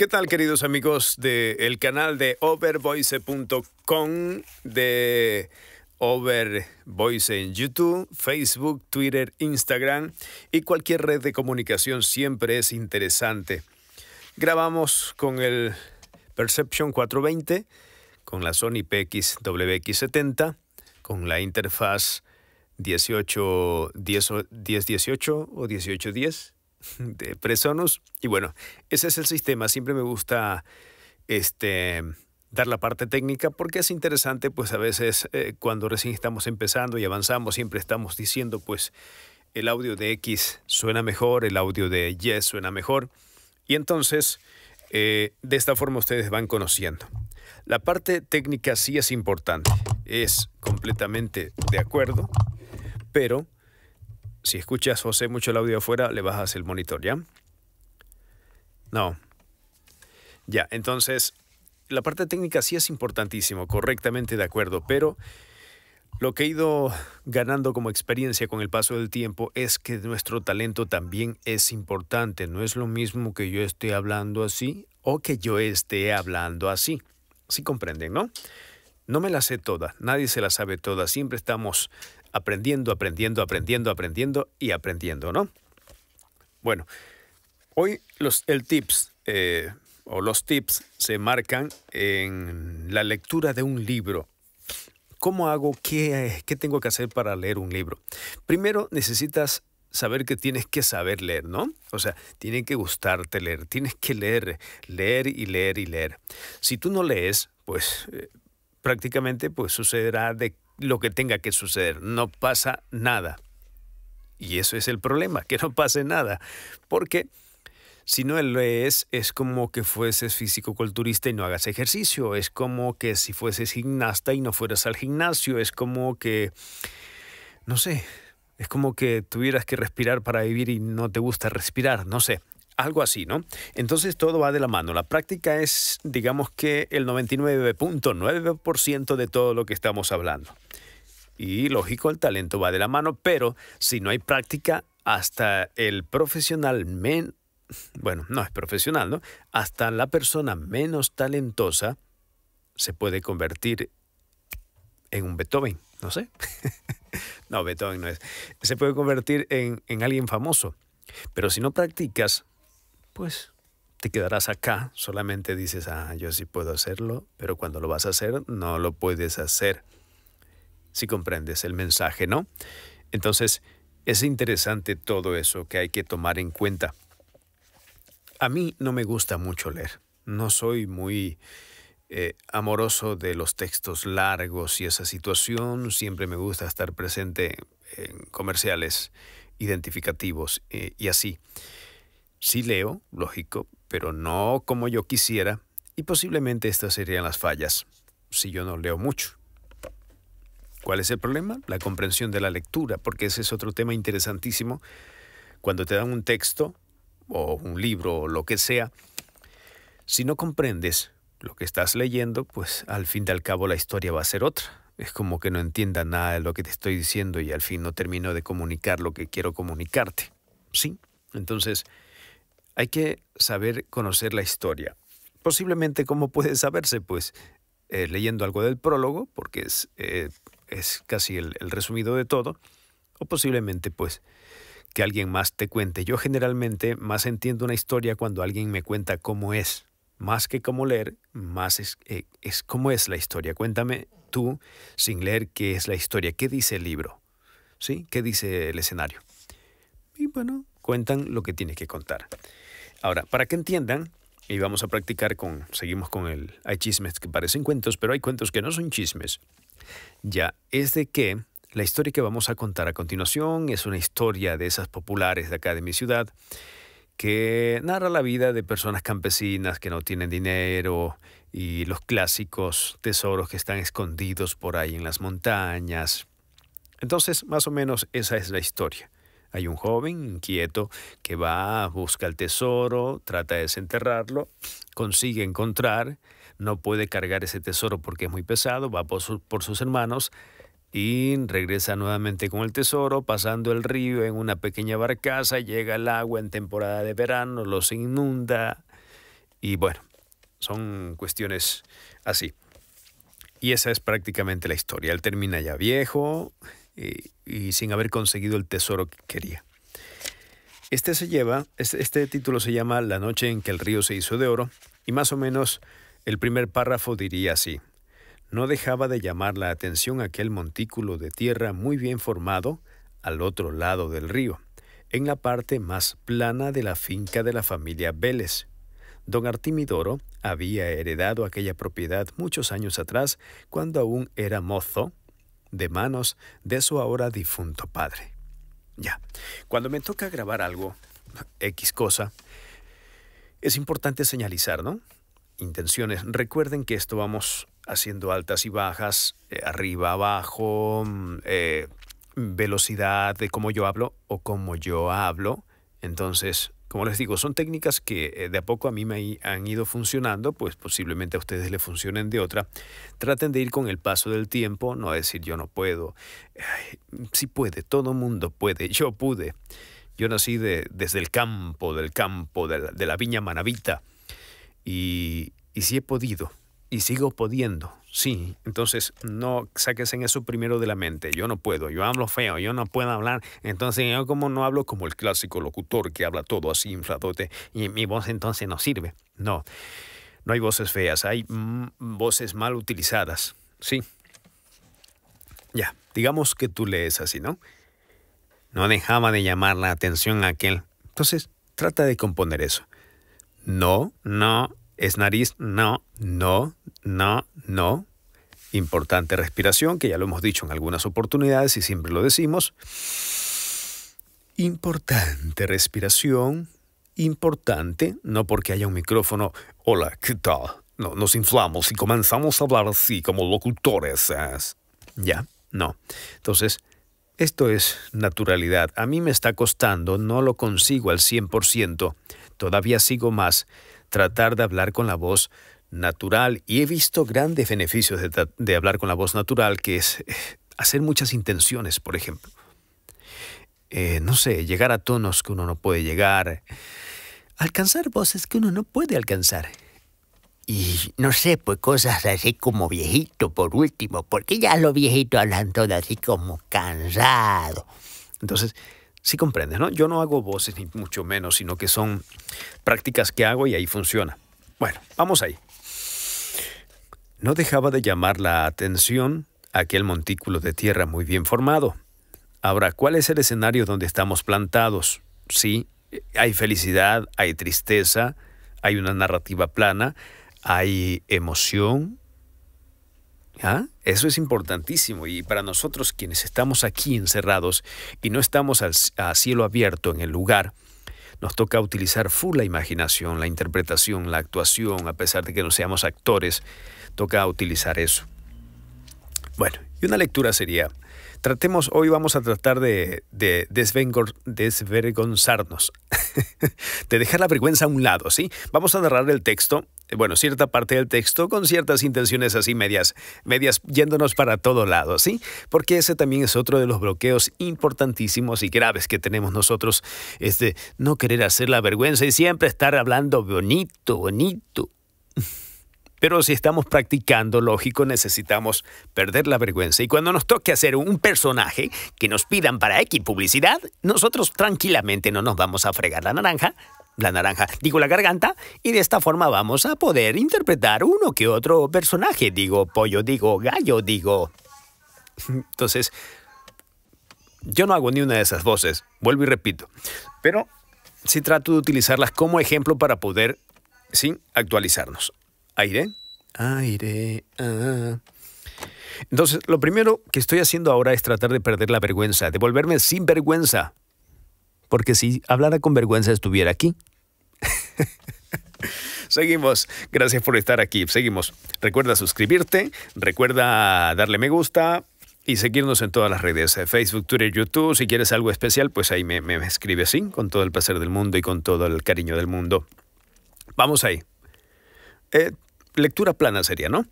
¿Qué tal, queridos amigos del canal de overvoice.com, de Overvoice en YouTube, Facebook, Twitter, Instagram y cualquier red de comunicación siempre es interesante? Grabamos con el Perception 420, con la Sony pxwx 70 con la interfaz 18, 10, 1018 o 1810 de Presonus. Y bueno, ese es el sistema. Siempre me gusta este, dar la parte técnica porque es interesante, pues a veces eh, cuando recién estamos empezando y avanzamos, siempre estamos diciendo, pues el audio de X suena mejor, el audio de Y suena mejor. Y entonces, eh, de esta forma ustedes van conociendo. La parte técnica sí es importante, es completamente de acuerdo, pero si escuchas, José, mucho el audio afuera, le bajas el monitor, ¿ya? No. Ya, entonces, la parte técnica sí es importantísimo, correctamente de acuerdo, pero lo que he ido ganando como experiencia con el paso del tiempo es que nuestro talento también es importante. No es lo mismo que yo esté hablando así o que yo esté hablando así. Si ¿Sí comprenden, ¿no? No me la sé toda. nadie se la sabe toda. siempre estamos aprendiendo, aprendiendo, aprendiendo, aprendiendo y aprendiendo, ¿no? Bueno, hoy los, el tips eh, o los tips se marcan en la lectura de un libro. ¿Cómo hago? ¿Qué, ¿Qué tengo que hacer para leer un libro? Primero necesitas saber que tienes que saber leer, ¿no? O sea, tiene que gustarte leer, tienes que leer, leer y leer y leer. Si tú no lees, pues eh, prácticamente pues sucederá de lo que tenga que suceder, no pasa nada. Y eso es el problema, que no pase nada, porque si no lo es como que fueses físico-culturista y no hagas ejercicio, es como que si fueses gimnasta y no fueras al gimnasio, es como que, no sé, es como que tuvieras que respirar para vivir y no te gusta respirar, no sé algo así, ¿no? Entonces todo va de la mano. La práctica es, digamos que, el 99.9% de todo lo que estamos hablando. Y lógico, el talento va de la mano, pero si no hay práctica, hasta el profesional bueno, no es profesional, ¿no? Hasta la persona menos talentosa se puede convertir en un Beethoven, no sé. no, Beethoven no es. Se puede convertir en, en alguien famoso. Pero si no practicas, pues te quedarás acá, solamente dices, ah, yo sí puedo hacerlo, pero cuando lo vas a hacer no lo puedes hacer. Si comprendes el mensaje, ¿no? Entonces, es interesante todo eso que hay que tomar en cuenta. A mí no me gusta mucho leer. No soy muy eh, amoroso de los textos largos y esa situación. Siempre me gusta estar presente en comerciales identificativos eh, y así. Sí leo, lógico, pero no como yo quisiera, y posiblemente estas serían las fallas, si yo no leo mucho. ¿Cuál es el problema? La comprensión de la lectura, porque ese es otro tema interesantísimo. Cuando te dan un texto, o un libro, o lo que sea, si no comprendes lo que estás leyendo, pues al fin y al cabo la historia va a ser otra. Es como que no entienda nada de lo que te estoy diciendo y al fin no termino de comunicar lo que quiero comunicarte. ¿Sí? Entonces, hay que saber conocer la historia. Posiblemente, ¿cómo puede saberse? Pues eh, leyendo algo del prólogo, porque es, eh, es casi el, resumido de todo, o posiblemente, pues, que alguien más te cuente. Yo generalmente más entiendo una historia cuando alguien me cuenta cómo es. Más que cómo leer, más es, eh, es cómo es la historia. Cuéntame tú, sin leer, qué es la historia, qué dice el libro, ¿sí? ¿Qué dice el escenario? Y bueno, cuentan lo que tienes que contar. Ahora, para que entiendan, y vamos a practicar con, seguimos con el, hay chismes que parecen cuentos, pero hay cuentos que no son chismes. Ya, es de que la historia que vamos a contar a continuación es una historia de esas populares de acá de mi ciudad, que narra la vida de personas campesinas que no tienen dinero y los clásicos tesoros que están escondidos por ahí en las montañas. Entonces, más o menos esa es la historia. Hay un joven inquieto que va, busca el tesoro, trata de desenterrarlo, consigue encontrar, no puede cargar ese tesoro porque es muy pesado, va por, sus hermanos y regresa nuevamente con el tesoro, pasando el río en una pequeña barcaza, llega el agua en temporada de verano, los inunda y bueno, son cuestiones así. Y esa es prácticamente la historia. Él termina ya viejo, y, sin haber conseguido el tesoro que quería. Este se lleva, este, este, título se llama La noche en que el río se hizo de oro, y más o menos el primer párrafo diría así. No dejaba de llamar la atención aquel montículo de tierra muy bien formado al otro lado del río, en la parte más plana de la finca de la familia Vélez. Don Artimidoro había heredado aquella propiedad muchos años atrás, cuando aún era mozo, de manos de su ahora difunto padre. Ya, cuando me toca grabar algo, X cosa, es importante señalizar, ¿no? Intenciones. Recuerden que esto vamos haciendo altas y bajas, eh, arriba, abajo, mm, eh, velocidad de cómo yo hablo o cómo yo hablo. Entonces, como les digo, son técnicas que eh, de a poco a mí me han ido funcionando, pues posiblemente a ustedes les funcionen de otra. Traten de ir con el paso del tiempo, no decir yo no puedo. si sí puede, todo mundo puede, yo pude. Yo nací de, desde el campo, del campo, de la, viña manavita, y, y sí he podido y sigo pudiendo. Sí, entonces no saques en eso primero de la mente. Yo no puedo, yo hablo feo, yo no puedo hablar. Entonces yo como no hablo como el clásico locutor que habla todo así infladote y mi voz entonces no sirve. No, no hay voces feas, hay mm, voces mal utilizadas. Sí. Ya, digamos que tú lees así, ¿no? No dejaba de llamar la atención a aquel. Entonces, trata de componer eso. No, no, es nariz, no, no, no, no. Importante respiración, que ya lo hemos dicho en algunas oportunidades y siempre lo decimos. Importante respiración, importante, no porque haya un micrófono, hola, ¿qué tal? No, nos inflamos y comenzamos a hablar así como locutores. Ya, no. Entonces, esto es naturalidad. A mí me está costando, no lo consigo al 100%, todavía sigo más tratar de hablar con la voz natural y he visto grandes beneficios de, hablar con la voz natural, que es eh, hacer muchas intenciones, por ejemplo. Eh, no sé, llegar a tonos que uno no puede llegar, alcanzar voces que uno no puede alcanzar. Y no sé, pues cosas así como viejito, por último, porque ya los viejitos hablan todo así como cansado. Entonces, si comprendes, ¿no? Yo no hago voces ni mucho menos, sino que son prácticas que hago y ahí funciona. Bueno, vamos ahí. No dejaba de llamar la atención aquel montículo de tierra muy bien formado. Ahora, ¿cuál es el escenario donde estamos plantados? Sí, hay felicidad, hay tristeza, hay una narrativa plana, hay emoción, ¿Ah? Eso es importantísimo y para nosotros quienes estamos aquí encerrados y no estamos a cielo abierto en el lugar, nos toca utilizar full la imaginación, la interpretación, la actuación, a pesar de que no seamos actores, toca utilizar eso. Bueno, y una lectura sería, tratemos, hoy vamos a tratar de, de desvergonzarnos, de dejar la vergüenza a un lado, ¿sí? Vamos a narrar el texto bueno, cierta parte del texto con ciertas intenciones así medias, medias yéndonos para todo lado, ¿sí? Porque ese también es otro de los bloqueos importantísimos y graves que tenemos nosotros, de no querer hacer la vergüenza y siempre estar hablando bonito, bonito. Pero si estamos practicando lógico, necesitamos perder la vergüenza. Y cuando nos toque hacer un personaje que nos pidan para X publicidad, nosotros tranquilamente no nos vamos a fregar la naranja, la naranja, digo la garganta, y de esta forma vamos a poder interpretar uno que otro personaje, digo pollo, digo gallo, digo... Entonces, yo no hago ni una de esas voces, vuelvo y repito, pero sí trato de utilizarlas como ejemplo para poder, sin actualizarnos. Aire, aire, ah. Entonces, lo primero que estoy haciendo ahora es tratar de perder la vergüenza, de volverme sin vergüenza, porque si hablara con vergüenza estuviera aquí. Seguimos. Gracias por estar aquí. Seguimos. Recuerda suscribirte, recuerda darle me gusta y seguirnos en todas las redes, eh, Facebook, Twitter, YouTube. Si quieres algo especial, pues ahí me, escribe ¿sí? Con todo el placer del mundo y con todo el cariño del mundo. Vamos ahí. Eh, lectura plana sería, ¿no?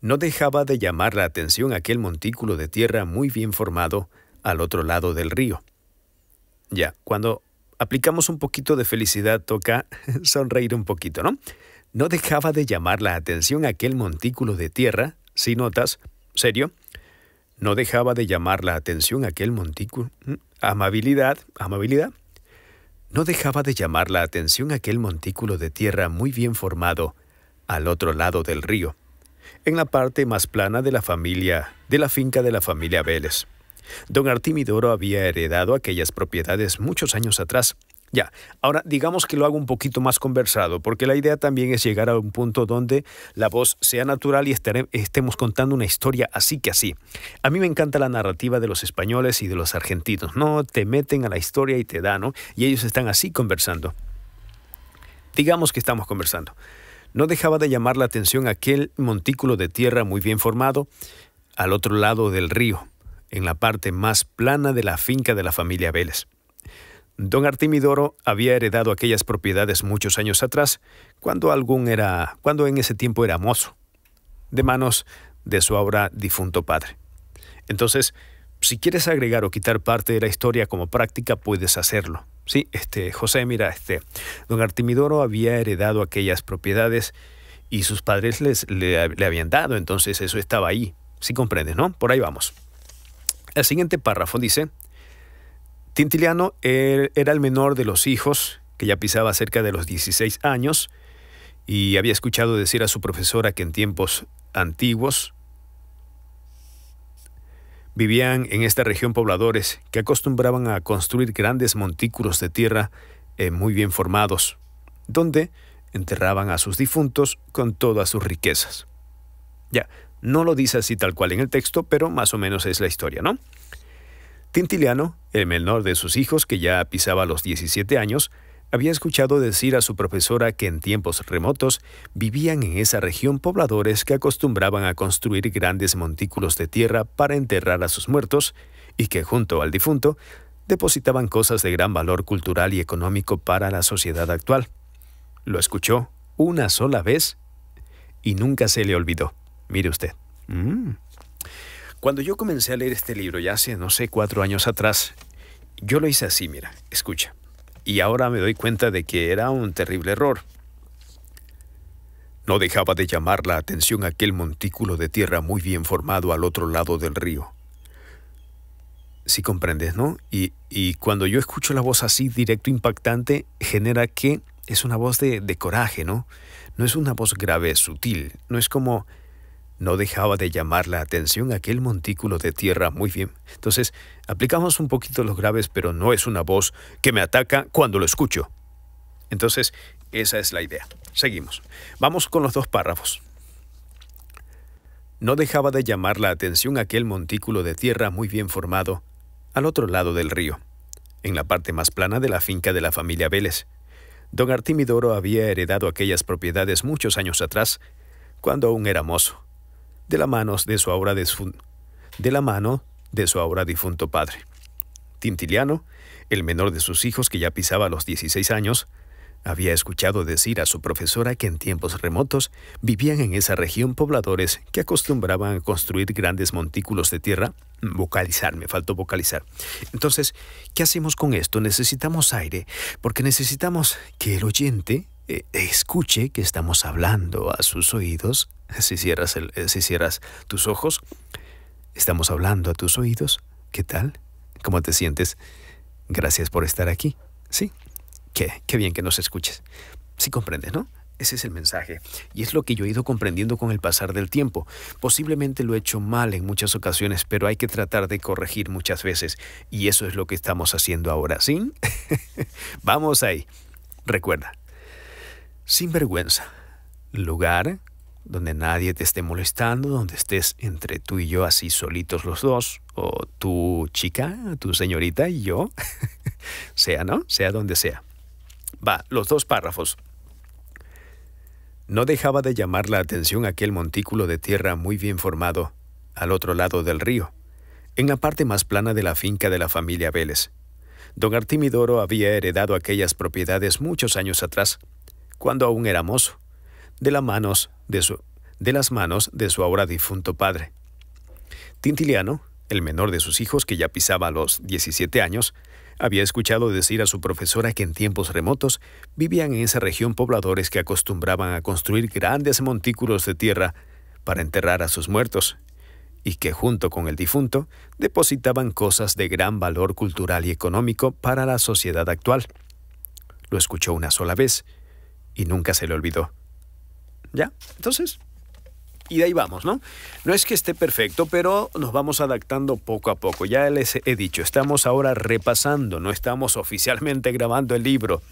No dejaba de llamar la atención aquel montículo de tierra muy bien formado al otro lado del río. Ya, cuando aplicamos un poquito de felicidad toca sonreír un poquito, ¿no? No dejaba de llamar la atención aquel montículo de tierra, si notas, serio, no dejaba de llamar la atención aquel montículo. Amabilidad, amabilidad. No dejaba de llamar la atención aquel montículo de tierra muy bien formado al otro lado del río, en la parte más plana de la familia, de la finca de la familia Vélez. Don Artimidoro había heredado aquellas propiedades muchos años atrás. Ya, ahora digamos que lo hago un poquito más conversado, porque la idea también es llegar a un punto donde la voz sea natural y estemos contando una historia así que así. A mí me encanta la narrativa de los españoles y de los argentinos, ¿no? Te meten a la historia y te dan, ¿no? Y ellos están así conversando. Digamos que estamos conversando. No dejaba de llamar la atención aquel montículo de tierra muy bien formado al otro lado del río en la parte más plana de la finca de la familia Vélez. Don Artimidoro había heredado aquellas propiedades muchos años atrás, cuando algún era, cuando en ese tiempo era mozo, de manos de su ahora difunto padre. Entonces, si quieres agregar o quitar parte de la historia como práctica, puedes hacerlo. Sí, este José, mira, este Don Artimidoro había heredado aquellas propiedades y sus padres les, le, le habían dado, entonces eso estaba ahí. Sí comprendes, ¿no? Por ahí vamos. El siguiente párrafo dice, Tintiliano er, era el menor de los hijos, que ya pisaba cerca de los 16 años, y había escuchado decir a su profesora que en tiempos antiguos vivían en esta región pobladores que acostumbraban a construir grandes montículos de tierra eh, muy bien formados, donde enterraban a sus difuntos con todas sus riquezas. Ya, no lo dice así tal cual en el texto, pero más o menos es la historia, ¿no? Tintiliano, el menor de sus hijos que ya pisaba los 17 años, había escuchado decir a su profesora que en tiempos remotos vivían en esa región pobladores que acostumbraban a construir grandes montículos de tierra para enterrar a sus muertos y que junto al difunto depositaban cosas de gran valor cultural y económico para la sociedad actual. Lo escuchó una sola vez y nunca se le olvidó. Mire usted. Mm. Cuando yo comencé a leer este libro, ya hace, no sé, cuatro años atrás, yo lo hice así, mira, escucha. Y ahora me doy cuenta de que era un terrible error. No dejaba de llamar la atención aquel montículo de tierra muy bien formado al otro lado del río. Si comprendes, ¿no? Y, cuando yo escucho la voz así, directo, impactante, genera que es una voz de, de coraje, ¿no? No es una voz grave, sutil, no es como no dejaba de llamar la atención aquel montículo de tierra. Muy bien. Entonces, aplicamos un poquito los graves, pero no es una voz que me ataca cuando lo escucho. Entonces, esa es la idea. Seguimos. Vamos con los dos párrafos. No dejaba de llamar la atención aquel montículo de tierra muy bien formado al otro lado del río, en la parte más plana de la finca de la familia Vélez. Don Artimidoro había heredado aquellas propiedades muchos años atrás, cuando aún era mozo de la mano de su ahora, de la mano de su difunto padre. Tintiliano, el menor de sus hijos que ya pisaba los 16 años, había escuchado decir a su profesora que en tiempos remotos vivían en esa región pobladores que acostumbraban a construir grandes montículos de tierra. Vocalizar, me faltó vocalizar. Entonces, ¿qué hacemos con esto? Necesitamos aire, porque necesitamos que el oyente eh, escuche que estamos hablando a sus oídos si cierras, eh, si cierras tus ojos, estamos hablando a tus oídos. ¿Qué tal? ¿Cómo te sientes? Gracias por estar aquí. Sí, qué, bien que nos escuches. Sí comprendes, ¿no? Ese es el mensaje. Y es lo que yo he ido comprendiendo con el pasar del tiempo. Posiblemente lo he hecho mal en muchas ocasiones, pero hay que tratar de corregir muchas veces. Y eso es lo que estamos haciendo ahora, ¿sí? Vamos ahí. Recuerda. Sin vergüenza. Lugar donde nadie te esté molestando, donde estés entre tú y yo así solitos los dos, o tu chica, tu señorita y yo, sea, ¿no? Sea donde sea. Va, los dos párrafos. No dejaba de llamar la atención aquel montículo de tierra muy bien formado, al otro lado del río, en la parte más plana de la finca de la familia Vélez. Don Artimidoro había heredado aquellas propiedades muchos años atrás, cuando aún era mozo de, manos de, su, de las manos de su ahora difunto padre. Tintiliano, el menor de sus hijos que ya pisaba los 17 años, había escuchado decir a su profesora que en tiempos remotos vivían en esa región pobladores que acostumbraban a construir grandes montículos de tierra para enterrar a sus muertos, y que junto con el difunto depositaban cosas de gran valor cultural y económico para la sociedad actual. Lo escuchó una sola vez y nunca se le olvidó. ¿Ya? Entonces, y de ahí vamos, ¿no? No es que esté perfecto, pero nos vamos adaptando poco a poco. Ya les he dicho, estamos ahora repasando, no estamos oficialmente grabando el libro.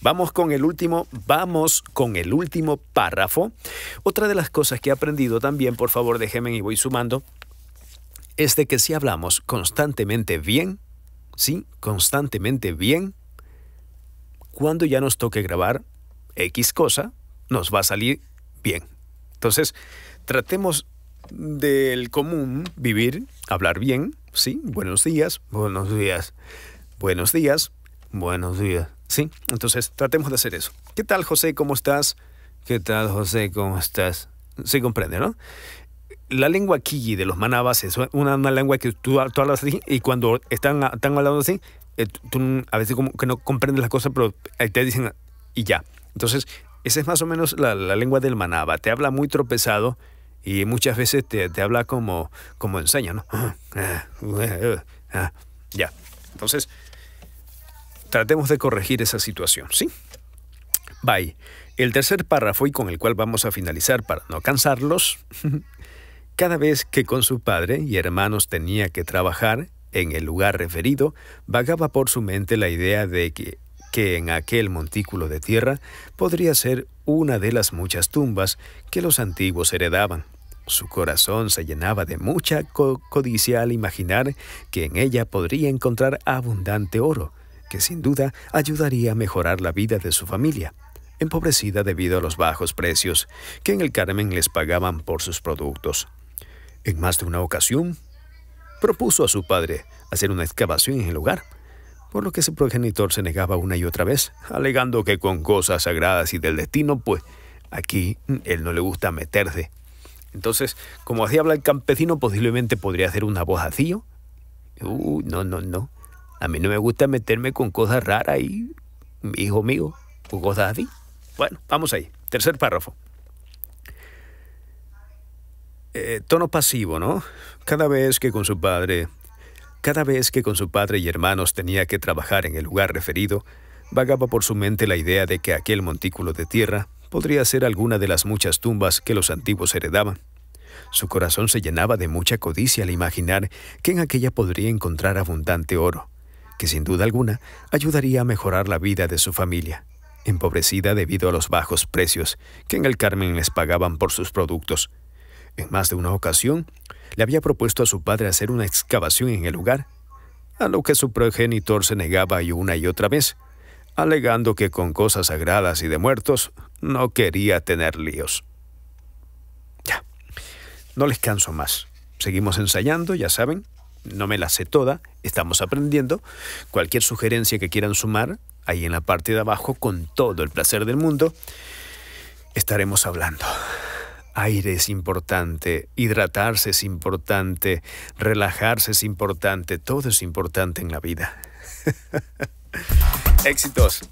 Vamos con el último, vamos con el último párrafo. Otra de las cosas que he aprendido también, por favor, déjenme y voy sumando, es de que si hablamos constantemente bien, sí, constantemente bien, cuando ya nos toque grabar X cosa, nos va a salir bien. Entonces, tratemos del común vivir, hablar bien, ¿sí? Buenos días, buenos días, buenos días, buenos días, ¿sí? Entonces, tratemos de hacer eso. ¿Qué tal, José? ¿Cómo estás? ¿Qué tal, José? ¿Cómo estás? Se comprende, ¿no? La lengua kigi de los manabas es una, lengua que tú, hablas así y cuando están, hablando así, eh, tú a veces como que no comprendes las cosas, pero te dicen y ya. Entonces, esa es más o menos la, lengua del manaba. Te habla muy tropezado y muchas veces te, habla como, como enseña, ¿no? Ah, ya. Entonces, tratemos de corregir esa situación, ¿sí? Bye. El tercer párrafo y con el cual vamos a finalizar para no cansarlos. Cada vez que con su padre y hermanos tenía que trabajar en el lugar referido, vagaba por su mente la idea de que que en aquel montículo de tierra podría ser una de las muchas tumbas que los antiguos heredaban. Su corazón se llenaba de mucha codicia al imaginar que en ella podría encontrar abundante oro, que sin duda ayudaría a mejorar la vida de su familia, empobrecida debido a los bajos precios que en el Carmen les pagaban por sus productos. En más de una ocasión, propuso a su padre hacer una excavación en el lugar por lo que ese progenitor se negaba una y otra vez, alegando que con cosas sagradas y del destino, pues aquí él no le gusta meterse. Entonces, como así habla el campesino, posiblemente podría hacer una voz así. no, no, no. A mí no me gusta meterme con cosas raras y, hijo mío, con cosas así. Bueno, vamos ahí. Tercer párrafo. Eh, tono pasivo, ¿no? Cada vez que con su padre cada vez que con su padre y hermanos tenía que trabajar en el lugar referido, vagaba por su mente la idea de que aquel montículo de tierra podría ser alguna de las muchas tumbas que los antiguos heredaban. Su corazón se llenaba de mucha codicia al imaginar que en aquella podría encontrar abundante oro, que sin duda alguna ayudaría a mejorar la vida de su familia, empobrecida debido a los bajos precios que en el Carmen les pagaban por sus productos. En más de una ocasión, le había propuesto a su padre hacer una excavación en el lugar, a lo que su progenitor se negaba y una y otra vez, alegando que con cosas sagradas y de muertos no quería tener líos. Ya, no les canso más. Seguimos ensayando, ya saben, no me la sé toda, estamos aprendiendo. Cualquier sugerencia que quieran sumar, ahí en la parte de abajo, con todo el placer del mundo, estaremos hablando. Aire es importante, hidratarse es importante, relajarse es importante, todo es importante en la vida. Éxitos.